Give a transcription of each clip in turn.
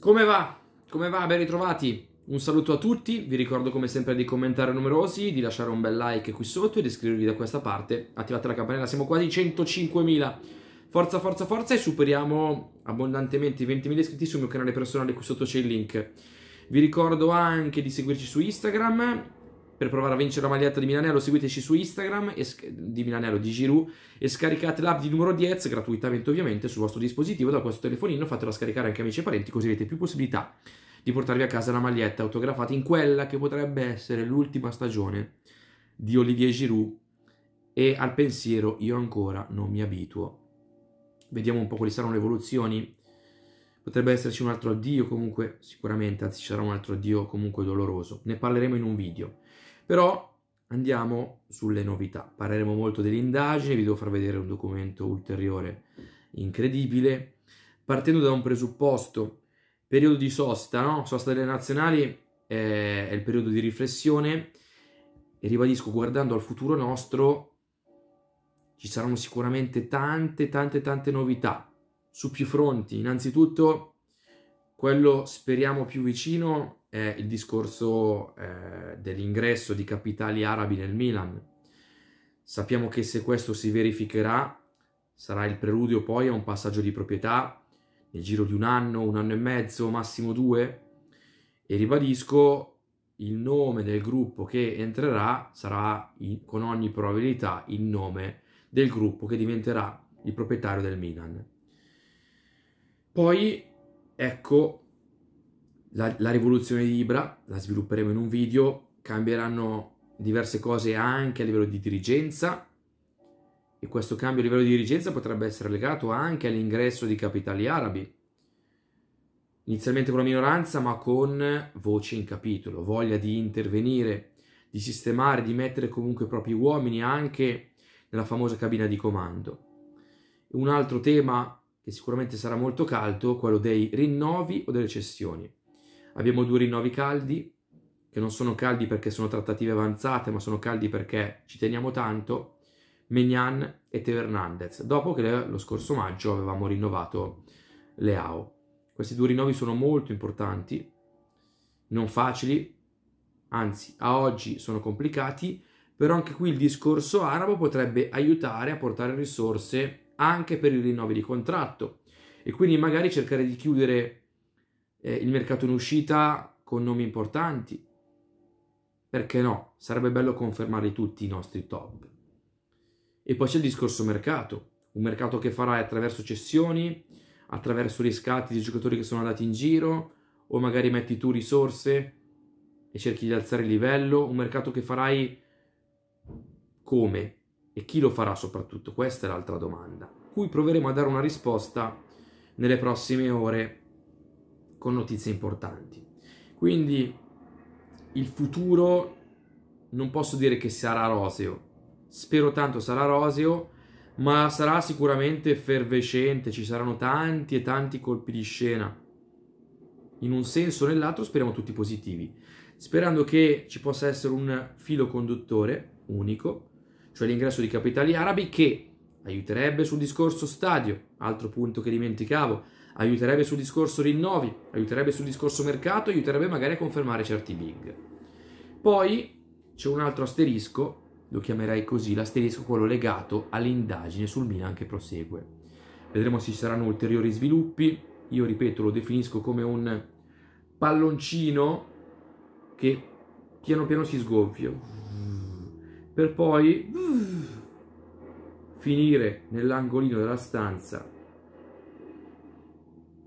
Come va? Come va? Ben ritrovati. Un saluto a tutti, vi ricordo come sempre di commentare numerosi, di lasciare un bel like qui sotto e di iscrivervi da questa parte. Attivate la campanella, siamo quasi 105.000. Forza, forza, forza e superiamo abbondantemente i 20.000 iscritti sul mio canale personale, qui sotto c'è il link. Vi ricordo anche di seguirci su Instagram, per provare a vincere la maglietta di Milanello, seguiteci su Instagram sc- di Milanello di Giroud e scaricate l'app di numero 10 gratuitamente ovviamente sul vostro dispositivo da questo telefonino, fatela scaricare anche amici e parenti così avete più possibilità di portarvi a casa la maglietta autografata in quella che potrebbe essere l'ultima stagione di Olivier Giroud e al pensiero io ancora non mi abituo. Vediamo un po' quali saranno le evoluzioni. Potrebbe esserci un altro addio comunque, sicuramente, anzi ci sarà un altro addio comunque doloroso. Ne parleremo in un video. Però andiamo sulle novità. Parleremo molto dell'indagine, vi devo far vedere un documento ulteriore incredibile. Partendo da un presupposto, periodo di sosta, no? sosta delle nazionali è il periodo di riflessione e ribadisco, guardando al futuro nostro, ci saranno sicuramente tante, tante, tante novità su più fronti. Innanzitutto, quello speriamo più vicino è il discorso eh, dell'ingresso di capitali arabi nel Milan. Sappiamo che se questo si verificherà sarà il preludio poi a un passaggio di proprietà nel giro di un anno, un anno e mezzo, massimo due. E ribadisco, il nome del gruppo che entrerà sarà in, con ogni probabilità il nome del gruppo che diventerà il proprietario del Milan. Poi ecco la, la rivoluzione Libra, la svilupperemo in un video, cambieranno diverse cose anche a livello di dirigenza e questo cambio a livello di dirigenza potrebbe essere legato anche all'ingresso di capitali arabi. Inizialmente con la minoranza, ma con voce in capitolo, voglia di intervenire, di sistemare, di mettere comunque i propri uomini anche nella famosa cabina di comando. Un altro tema che sicuramente sarà molto caldo, quello dei rinnovi o delle cessioni. Abbiamo due rinnovi caldi, che non sono caldi perché sono trattative avanzate, ma sono caldi perché ci teniamo tanto, Menian e Teo Hernandez, dopo che lo scorso maggio avevamo rinnovato Leao. Questi due rinnovi sono molto importanti, non facili, anzi a oggi sono complicati, però anche qui il discorso arabo potrebbe aiutare a portare risorse anche per i rinnovi di contratto e quindi magari cercare di chiudere eh, il mercato in uscita con nomi importanti. Perché no? Sarebbe bello confermare tutti i nostri top. E poi c'è il discorso mercato, un mercato che farai attraverso cessioni, attraverso riscatti di giocatori che sono andati in giro, o magari metti tu risorse e cerchi di alzare il livello, un mercato che farai come e chi lo farà soprattutto? Questa è l'altra domanda, cui proveremo a dare una risposta nelle prossime ore con notizie importanti. Quindi il futuro non posso dire che sarà roseo, spero tanto sarà roseo, ma sarà sicuramente effervescente, ci saranno tanti e tanti colpi di scena. In un senso o nell'altro speriamo tutti positivi, sperando che ci possa essere un filo conduttore unico, cioè l'ingresso di capitali arabi che aiuterebbe sul discorso stadio, altro punto che dimenticavo, aiuterebbe sul discorso rinnovi, aiuterebbe sul discorso mercato, aiuterebbe magari a confermare certi big. Poi c'è un altro asterisco, lo chiamerei così, l'asterisco quello legato all'indagine sul Milan che prosegue. Vedremo se ci saranno ulteriori sviluppi, io ripeto lo definisco come un palloncino che piano piano si sgonfia, per poi finire nell'angolino della stanza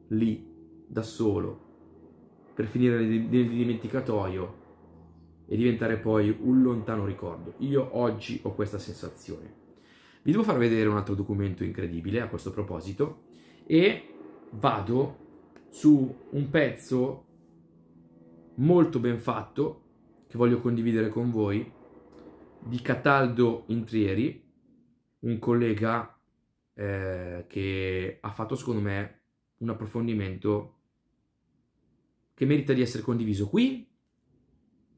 lì, da solo, per finire nel dimenticatoio e diventare poi un lontano ricordo. Io oggi ho questa sensazione. Vi devo far vedere un altro documento incredibile a questo proposito e vado su un pezzo molto ben fatto che voglio condividere con voi di Cataldo Intrieri, un collega eh, che ha fatto secondo me un approfondimento che merita di essere condiviso qui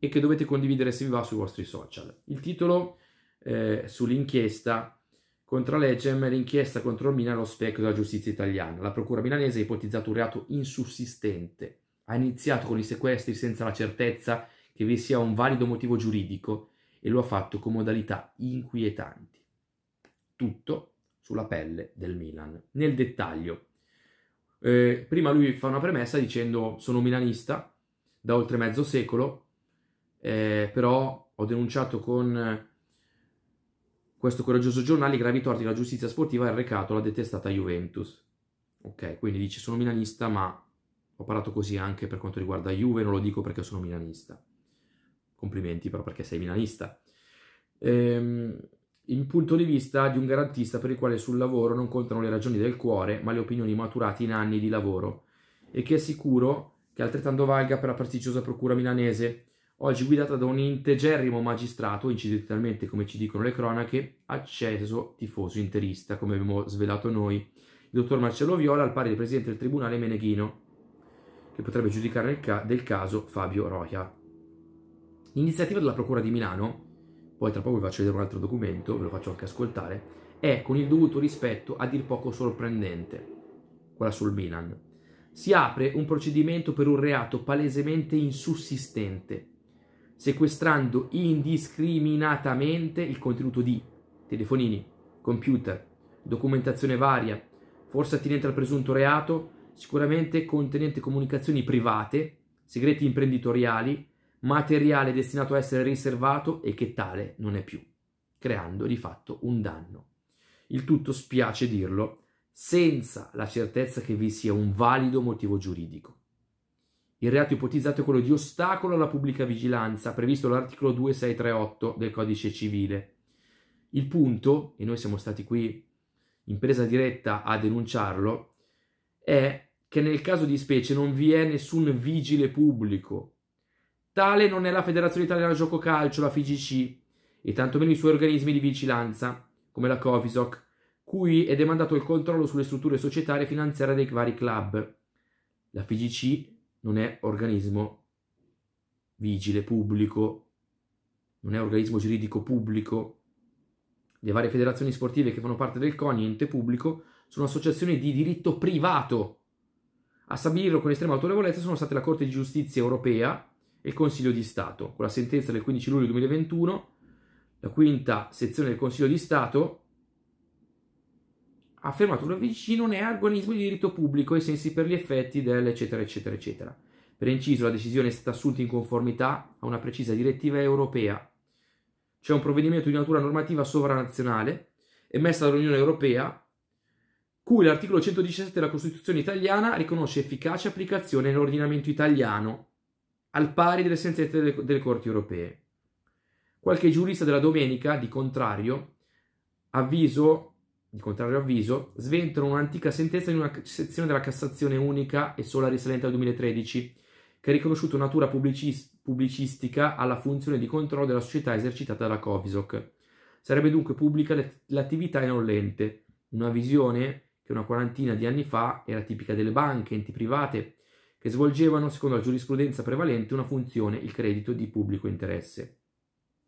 e che dovete condividere se vi va sui vostri social. Il titolo eh, sull'inchiesta Contra legem, l'inchiesta contro il Milan allo specchio della giustizia italiana. La procura milanese ha ipotizzato un reato insussistente. Ha iniziato con i sequestri senza la certezza che vi sia un valido motivo giuridico e lo ha fatto con modalità inquietanti. Tutto sulla pelle del Milan. Nel dettaglio, eh, prima lui fa una premessa dicendo sono milanista da oltre mezzo secolo, eh, però ho denunciato con eh, questo coraggioso giornale i gravi torti della giustizia sportiva e recato la detestata Juventus. Ok, quindi dice sono milanista ma ho parlato così anche per quanto riguarda Juve, non lo dico perché sono milanista. Complimenti però perché sei milanista. Ehm il punto di vista di un garantista per il quale sul lavoro non contano le ragioni del cuore, ma le opinioni maturate in anni di lavoro, e che è sicuro che altrettanto valga per la prestigiosa procura milanese, oggi guidata da un integerrimo magistrato, incidentalmente come ci dicono le cronache, acceso tifoso interista, come abbiamo svelato noi, il dottor Marcello Viola, al pari del presidente del tribunale Meneghino, che potrebbe giudicare ca- del caso Fabio Roja. L'iniziativa della procura di Milano poi tra poco vi faccio vedere un altro documento, ve lo faccio anche ascoltare, è con il dovuto rispetto a dir poco sorprendente, quella sul Milan. Si apre un procedimento per un reato palesemente insussistente, sequestrando indiscriminatamente il contenuto di telefonini, computer, documentazione varia, forse attinente al presunto reato, sicuramente contenente comunicazioni private, segreti imprenditoriali, materiale destinato a essere riservato e che tale non è più, creando di fatto un danno. Il tutto spiace dirlo senza la certezza che vi sia un valido motivo giuridico. Il reato ipotizzato è quello di ostacolo alla pubblica vigilanza, previsto dall'articolo 2638 del Codice Civile. Il punto, e noi siamo stati qui in presa diretta a denunciarlo, è che nel caso di specie non vi è nessun vigile pubblico Tale non è la Federazione Italiana Gioco Calcio, la FIGC, e tantomeno i suoi organismi di vigilanza, come la Covisoc, cui è demandato il controllo sulle strutture societarie e finanziarie dei vari club. La FIGC non è organismo vigile pubblico, non è organismo giuridico pubblico. Le varie federazioni sportive che fanno parte del CONI, ente pubblico, sono associazioni di diritto privato. A stabilirlo con estrema autorevolezza sono state la Corte di Giustizia europea, e il Consiglio di Stato. Con la sentenza del 15 luglio 2021, la quinta sezione del Consiglio di Stato ha affermato che l'avvicino non è organismo di diritto pubblico ai sensi per gli effetti del eccetera eccetera eccetera. Per inciso, la decisione è stata assunta in conformità a una precisa direttiva europea. C'è un provvedimento di natura normativa sovranazionale emessa dall'Unione Europea, cui l'articolo 117 della Costituzione italiana riconosce efficace applicazione nell'ordinamento italiano al pari delle sentenze delle, delle corti europee. Qualche giurista della domenica, di contrario avviso, di contrario avviso sventano un'antica sentenza di una sezione della Cassazione unica e sola risalente al 2013, che ha riconosciuto natura pubblicis- pubblicistica alla funzione di controllo della società esercitata dalla Covisoc. Sarebbe dunque pubblica l'attività e non l'ente, una visione che una quarantina di anni fa era tipica delle banche, enti private, che svolgevano, secondo la giurisprudenza prevalente, una funzione, il credito, di pubblico interesse.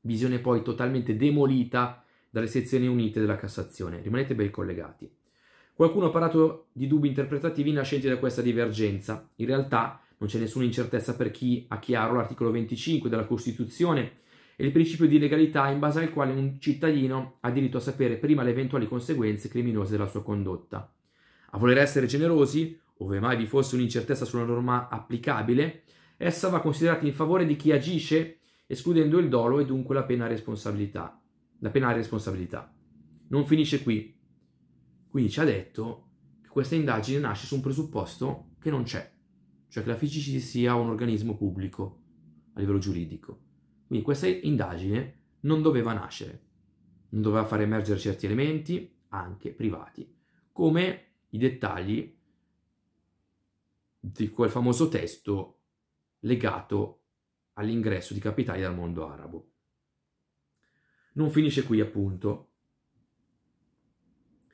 Visione poi totalmente demolita dalle sezioni unite della Cassazione. Rimanete ben collegati. Qualcuno ha parlato di dubbi interpretativi nascenti da questa divergenza. In realtà non c'è nessuna incertezza per chi ha chiaro l'articolo 25 della Costituzione e il principio di legalità in base al quale un cittadino ha diritto a sapere prima le eventuali conseguenze criminose della sua condotta. A voler essere generosi, ove mai vi fosse un'incertezza sulla norma applicabile, essa va considerata in favore di chi agisce escludendo il dolo e dunque la pena responsabilità. La pena responsabilità. Non finisce qui. Quindi ci ha detto che questa indagine nasce su un presupposto che non c'è, cioè che la FICC sia un organismo pubblico a livello giuridico. Quindi questa indagine non doveva nascere, non doveva far emergere certi elementi, anche privati, come i dettagli di quel famoso testo legato all'ingresso di capitali dal mondo arabo. Non finisce qui, appunto.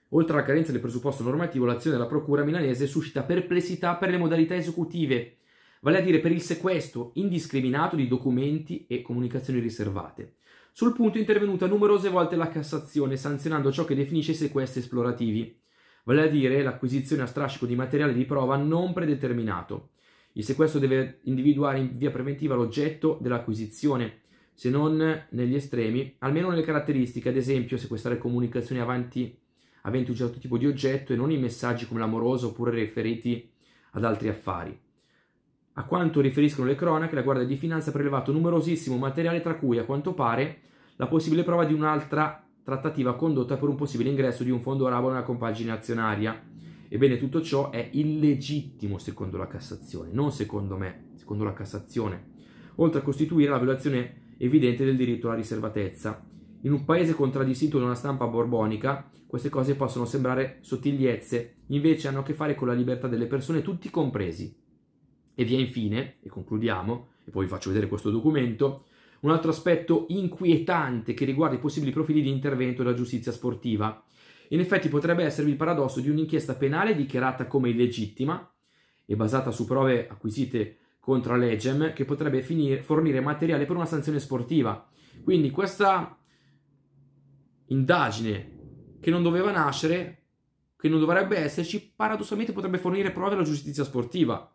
Oltre alla carenza del presupposto normativo, l'azione della Procura milanese suscita perplessità per le modalità esecutive, vale a dire per il sequestro indiscriminato di documenti e comunicazioni riservate. Sul punto è intervenuta numerose volte la Cassazione, sanzionando ciò che definisce sequestri esplorativi vale a dire l'acquisizione a strascico di materiale di prova non predeterminato. Il sequestro deve individuare in via preventiva l'oggetto dell'acquisizione, se non negli estremi, almeno nelle caratteristiche, ad esempio sequestrare comunicazioni avanti aventi un certo tipo di oggetto e non i messaggi come l'amoroso oppure riferiti ad altri affari. A quanto riferiscono le cronache, la Guardia di Finanza ha prelevato numerosissimo materiale, tra cui, a quanto pare, la possibile prova di un'altra trattativa condotta per un possibile ingresso di un fondo arabo nella compagine azionaria. Ebbene, tutto ciò è illegittimo secondo la Cassazione, non secondo me, secondo la Cassazione, oltre a costituire la violazione evidente del diritto alla riservatezza. In un paese contraddistinto da una stampa borbonica, queste cose possono sembrare sottigliezze, invece hanno a che fare con la libertà delle persone, tutti compresi. E vi è infine, e concludiamo, e poi vi faccio vedere questo documento, un altro aspetto inquietante che riguarda i possibili profili di intervento della giustizia sportiva. In effetti potrebbe esservi il paradosso di un'inchiesta penale dichiarata come illegittima e basata su prove acquisite contro legem che potrebbe finire, fornire materiale per una sanzione sportiva. Quindi questa indagine che non doveva nascere, che non dovrebbe esserci, paradossalmente potrebbe fornire prove alla giustizia sportiva.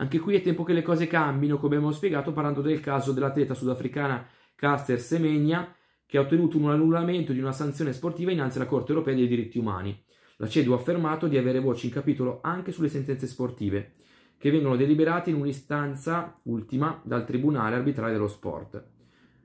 Anche qui è tempo che le cose cambino, come abbiamo spiegato parlando del caso dell'atleta sudafricana Caster Semegna, che ha ottenuto un annullamento di una sanzione sportiva innanzi alla Corte europea dei diritti umani. La CEDU ha affermato di avere voce in capitolo anche sulle sentenze sportive, che vengono deliberate in un'istanza ultima dal Tribunale arbitrale dello sport.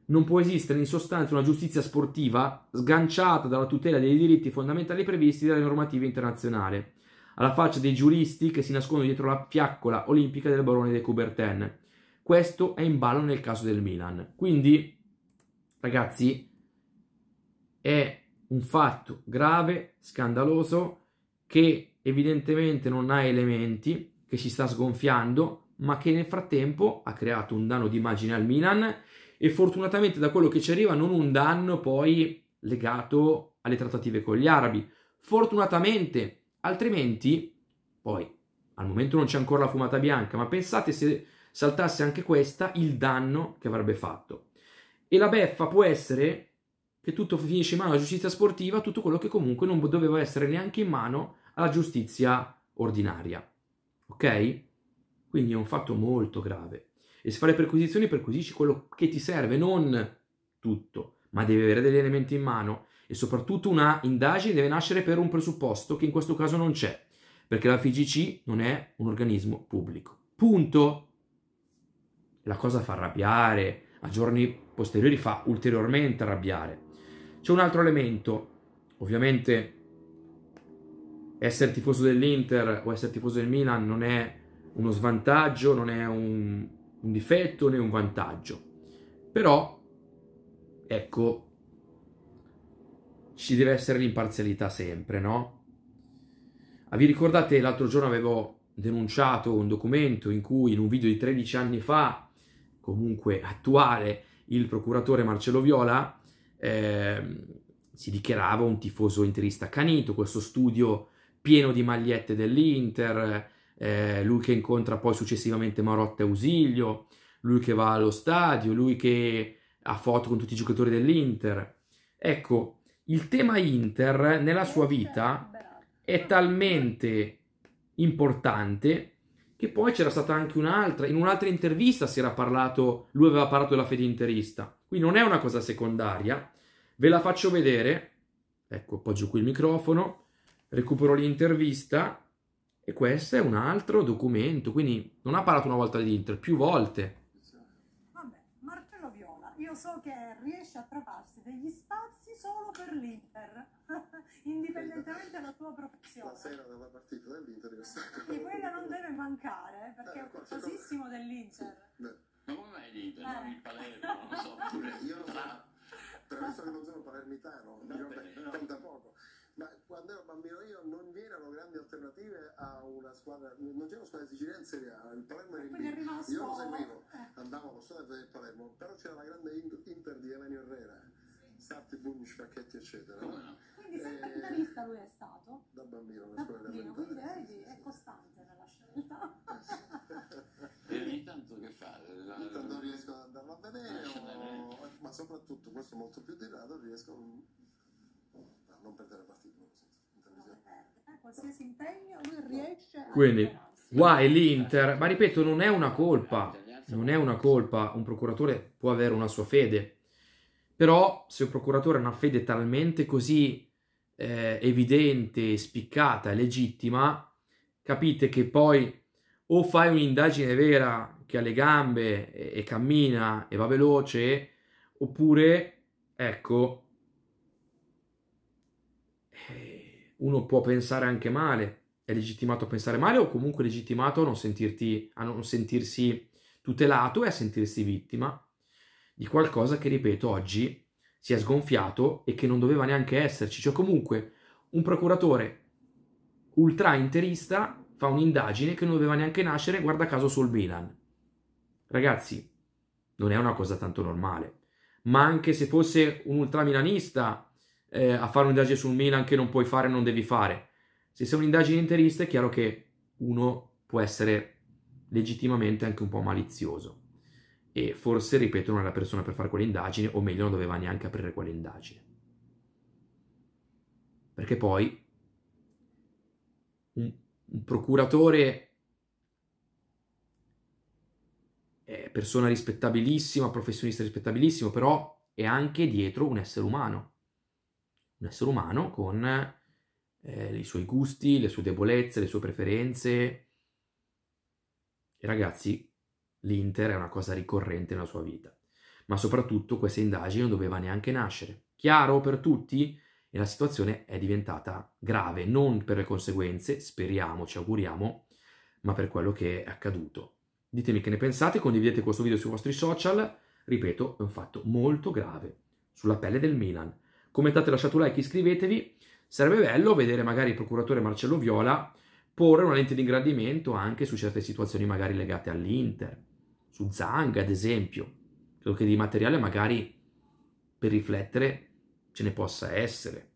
Non può esistere in sostanza una giustizia sportiva sganciata dalla tutela dei diritti fondamentali previsti dalle normative internazionali alla faccia dei giuristi che si nascondono dietro la piaccola olimpica del barone dei Coubertin. Questo è in ballo nel caso del Milan. Quindi, ragazzi, è un fatto grave, scandaloso, che evidentemente non ha elementi, che si sta sgonfiando, ma che nel frattempo ha creato un danno d'immagine al Milan e fortunatamente da quello che ci arriva non un danno poi legato alle trattative con gli arabi. Fortunatamente Altrimenti, poi, al momento non c'è ancora la fumata bianca, ma pensate se saltasse anche questa, il danno che avrebbe fatto. E la beffa può essere che tutto finisce in mano alla giustizia sportiva, tutto quello che comunque non doveva essere neanche in mano alla giustizia ordinaria. Ok? Quindi è un fatto molto grave. E se fai le perquisizioni, perquisisci quello che ti serve, non tutto, ma devi avere degli elementi in mano e soprattutto una indagine deve nascere per un presupposto che in questo caso non c'è, perché la FIGC non è un organismo pubblico. Punto. La cosa fa arrabbiare, a giorni posteriori fa ulteriormente arrabbiare. C'è un altro elemento, ovviamente essere tifoso dell'Inter o essere tifoso del Milan non è uno svantaggio, non è un, un difetto né un vantaggio. Però, ecco, ci deve essere l'imparzialità sempre, no? Ah, vi ricordate l'altro giorno avevo denunciato un documento in cui in un video di 13 anni fa, comunque attuale, il procuratore Marcello Viola eh, si dichiarava un tifoso interista canito, questo studio pieno di magliette dell'Inter, eh, lui che incontra poi successivamente Marotta e Ausilio, lui che va allo stadio, lui che ha foto con tutti i giocatori dell'Inter. Ecco, il tema Inter nella sua vita è talmente importante che poi c'era stata anche un'altra, in un'altra intervista si era parlato, lui aveva parlato della fede interista, qui non è una cosa secondaria, ve la faccio vedere, ecco, appoggio qui il microfono, recupero l'intervista e questo è un altro documento, quindi non ha parlato una volta di Inter, più volte so che riesci a trovarsi degli spazi solo per l'Inter, indipendentemente dalla tua professione. La sera della partita dell'Inter io stacco. E quella non deve mancare, perché eh, è costosissimo dell'Inter. Ma come mai l'Inter, eh. non il Palermo, non lo so, pure io non tra... Premesso che non sono palermitano, no, conta poco. Ma quando ero bambino io non vi erano grandi alternative a una squadra, non c'era una squadra siciliana in Serie A, il Palermo era in B, io lo seguivo andava allo stadio del Palermo, però c'era la grande Inter di Elenio Herrera, Sarti, Bugni, Spacchetti, eccetera. No? Quindi sempre eh, interista lui è stato? Da bambino, da scuola bambino, Quindi vedi, è costante nella scelta. e ogni tanto che fa? La... Intanto riesco ad andarlo a vedere, o... ma soprattutto, questo molto più di rado, riesco a non perdere partite. Eh, qualsiasi impegno lui riesce Quindi, guai l'Inter, ma ripeto, non è una colpa Certo. non è una colpa, un procuratore può avere una sua fede, però se un procuratore ha una fede talmente così eh, evidente, spiccata legittima, capite che poi o fai un'indagine vera che ha le gambe e, e cammina e va veloce, oppure, ecco, eh, uno può pensare anche male, è legittimato a pensare male o comunque legittimato a non, sentirti, a non sentirsi tutelato e a sentirsi vittima di qualcosa che, ripeto, oggi si è sgonfiato e che non doveva neanche esserci. Cioè, comunque, un procuratore ultra interista fa un'indagine che non doveva neanche nascere, guarda caso, sul Milan. Ragazzi, non è una cosa tanto normale. Ma anche se fosse un ultramilanista eh, a fare un'indagine sul Milan che non puoi fare, e non devi fare. Se sei un'indagine interista è chiaro che uno può essere legittimamente anche un po' malizioso. E forse, ripeto, non era la persona per fare quell'indagine, o meglio, non doveva neanche aprire quell'indagine. Perché poi un, un procuratore è persona rispettabilissima, professionista rispettabilissimo, però è anche dietro un essere umano. Un essere umano con eh, i suoi gusti, le sue debolezze, le sue preferenze, e ragazzi, l'Inter è una cosa ricorrente nella sua vita. Ma soprattutto questa indagine non doveva neanche nascere. Chiaro per tutti? E la situazione è diventata grave, non per le conseguenze, speriamo, ci auguriamo, ma per quello che è accaduto. Ditemi che ne pensate, condividete questo video sui vostri social. Ripeto, è un fatto molto grave, sulla pelle del Milan. Commentate, lasciate un like, iscrivetevi. Sarebbe bello vedere magari il procuratore Marcello Viola porre una lente di ingrandimento anche su certe situazioni magari legate all'Inter, su Zang ad esempio. Credo che di materiale magari per riflettere ce ne possa essere.